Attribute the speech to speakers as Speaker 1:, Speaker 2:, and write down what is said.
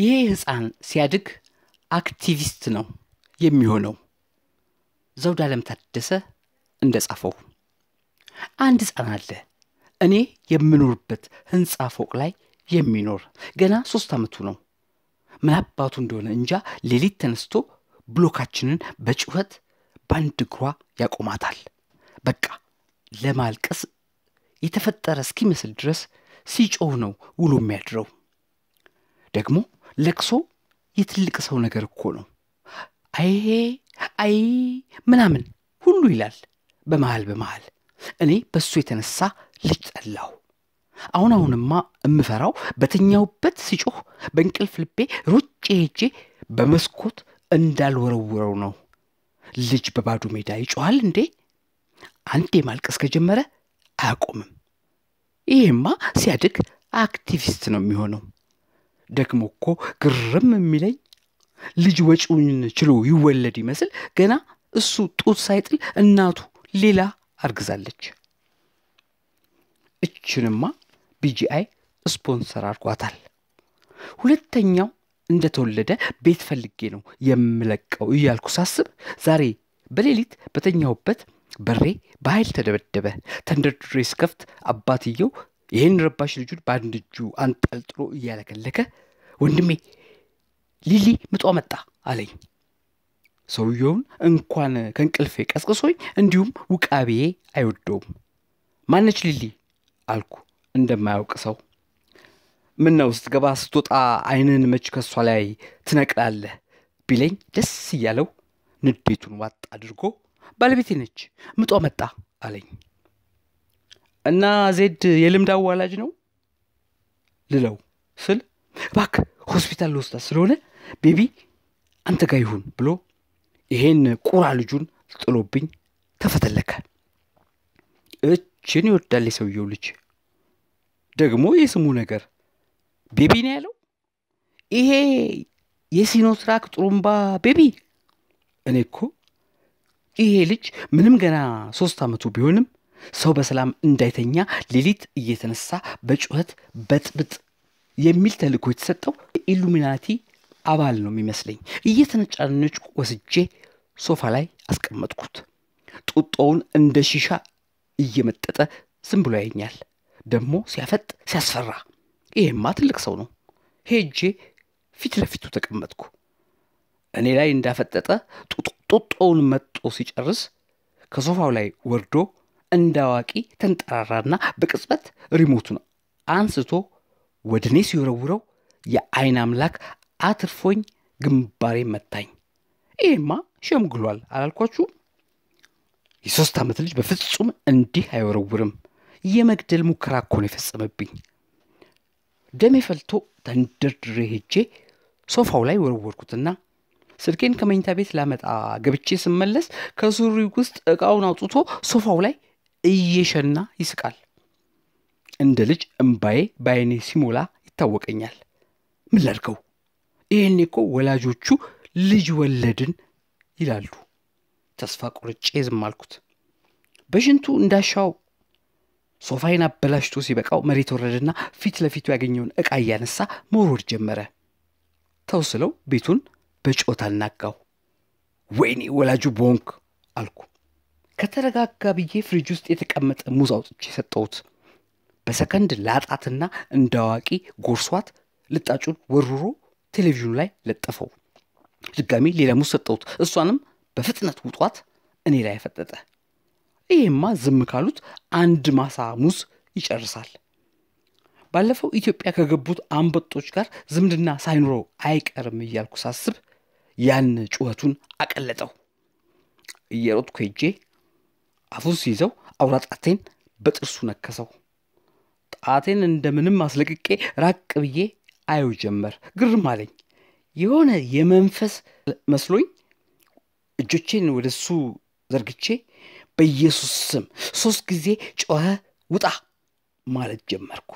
Speaker 1: ይሄ ህፃን ሲያድግ አክቲቪስት ነው የሚሆነው። ዘውድ አለም ታደሰ እንደ ጻፈው አንድ ህፃን አለ እኔ የምኖርበት ህንፃ ፎቅ ላይ የሚኖር ገና ሶስት ዓመቱ ነው። ምናባቱ እንደሆነ እንጃ ሌሊት ተነስቶ ብሎካችንን በጩኸት በአንድ እግሯ ያቆማታል። በቃ ለማልቀስ የተፈጠረ እስኪመስል ድረስ ሲጮህ ነው ውሎ የሚያድረው። ደግሞ ለቅሶ የትልቅ ሰው ነገር እኮ ነው። አይ አይ ምናምን ሁሉ ይላል በመሃል በመሃል። እኔ በሱ የተነሳ ልጅ አሁን አሁንማ እምፈራው በተኛውበት ሲጮህ በእንቅልፍ ልቤ ሩጬ ሄጄ በመስኮት እንዳልወረውረው ነው። ልጅ በባዶ ሜዳ ይጮኋል እንዴ? አንዴ ማልቀስ ከጀመረ አያቆምም። ይህማ ሲያድግ አክቲቪስት ነው የሚሆነው። ደግሞ እኮ ግርም የሚለኝ ልጅ ወጪውን ችሎ ይወለድ ይመስል ገና እሱ ጡት ሳይጥል እናቱ ሌላ አርግዛለች። እችንማ ቢጂአይ ስፖንሰር አድርጓታል። ሁለተኛው እንደተወለደ ቤት ፈልጌ ነው የምለቀው እያልኩ ሳስብ ዛሬ በሌሊት በተኛሁበት በሬ በኃይል ተደበደበ። ተንደርድሬ ስከፍት አባትየው ይህን ረባሽ ልጁን በአንድ እጁ አንጠልጥሎ እያለከለከ ወንድሜ ሊሊ ምጧ መጣ አለኝ። ሰውየውን እንኳን ከእንቅልፌ ቀስቅሶኝ እንዲሁም ውቃቤ አይወደውም። ማነች ሊሊ አልኩ እንደማያውቅ ሰው። ምን ነው ስትገባ ስትወጣ አይንን መች ከሷ ላይ ትነቅላለህ ቢለኝ ደስ እያለው ንዴቱን ዋጥ አድርጎ ባለቤቴ ነች ምጧ መጣ አለኝ። እና ዜድ የልምድ አዋላጅ ነው ልለው ስል ባክ ሆስፒታል ለውስዳት ስለሆነ ቤቢ አንተ ጋር ይሁን ብሎ ይሄን ቁራ ልጁን ጥሎብኝ ተፈተለከ እችን ይወዳል የሰውየው ልጅ ደግሞ የስሙ ነገር ቤቢ ነው ያለው ይሄ የሲኖትራክ ጥሩምባ ቤቢ እኔ እኮ ይሄ ልጅ ምንም ገና ሶስት ዓመቱ ቢሆንም ሰው በሰላም እንዳይተኛ ሌሊት እየተነሳ በጩኸት በጥብጥ የሚል ተልእኮ የተሰጠው የኢሉሚናቲ አባል ነው የሚመስለኝ። እየተነጫነጭ ወስጄ ሶፋ ላይ አስቀመጥኩት። ጡጦውን እንደ ሺሻ እየመጠጠ ዝም ብሎ ያየኛል። ደግሞ ሲያፈጥ ሲያስፈራ። ይሄማ ትልቅ ሰው ነው። ሄጄ ፊት ለፊቱ ተቀመጥኩ። እኔ ላይ እንዳፈጠጠ ጡጦውን መጦ ሲጨርስ ከሶፋው ላይ ወርዶ እንደ አዋቂ ተንጠራራና በቅጽበት ሪሞቱን አንስቶ ወደ እኔ ሲወረውረው የአይን አምላክ አትርፎኝ ግንባሬ መታኝ። ይሄማ ሸምግሏል አላልኳችሁ? የሶስት ዓመት ልጅ በፍጹም እንዲህ አይወረውርም። የመግደል ሙከራ እኮ የፈጸመብኝ። ደሜ ፈልቶ ተንደርድሬ ሄጄ ሶፋው ላይ ወረወርኩትና ስልኬን ከመኝታ ቤት ላመጣ ገብቼ ስመለስ ከሱሪ ውስጥ እቃውን አውጥቶ ሶፋው ላይ እየሸና ይስቃል። እንደ ልጅ እምባዬ በአይኔ ሲሞላ ይታወቀኛል። ምን ላድርገው? ይህኔ እኮ ወላጆቹ ልጅ ወለድን ይላሉ። ተስፋ ቁርጭ ዝም አልኩት። በሽንቱ እንዳሻው ሶፋይን አበላሽቶ ሲበቃው መሬት ወረድና ፊት ለፊቱ ያገኘውን ዕቃ እያነሳ መውረድ ጀመረ። ተውስለው ቤቱን በጮታ አናጋው። ወይኔ ወላጁ ቦንክ አልኩ። ከተረጋጋ ብዬ ፍሪጅ ውስጥ የተቀመጠ ሙዝ አውጥቼ የሰጠሁት። በሰከንድ ላጣትና እንደ አዋቂ ጎርሷት ልጣጩን ወርሮ ቴሌቪዥኑ ላይ ለጠፈው። ድጋሚ ሌላ ሙዝ ሰጠሁት። እሷንም በፍጥነት ውጧት እኔ ላይ ፈጠጠ። ይሄማ ዝም ካሉት አንድ ማሳ ሙዝ ይጨርሳል። ባለፈው ኢትዮጵያ ከገቡት አንበጦች ጋር ዝምድና ሳይኖረው አይቀርም እያልኩ ሳስብ ያን ጩኸቱን አቀለጠው። እየሮጥኩ ሄጄ አፉን ሲይዘው አውራ ጣቴን በጥርሱ ነከሰው። ጣቴን እንደምንም አስለቅቄ ራቅ ብዬ አየው ጀመር። ግርም አለኝ። የሆነ የመንፈስ መስሎኝ እጆቼን ወደ እሱ ዘርግቼ በኢየሱስ ስም ሶስት ጊዜ ጮኸ ውጣ ማለት ጀመርኩ።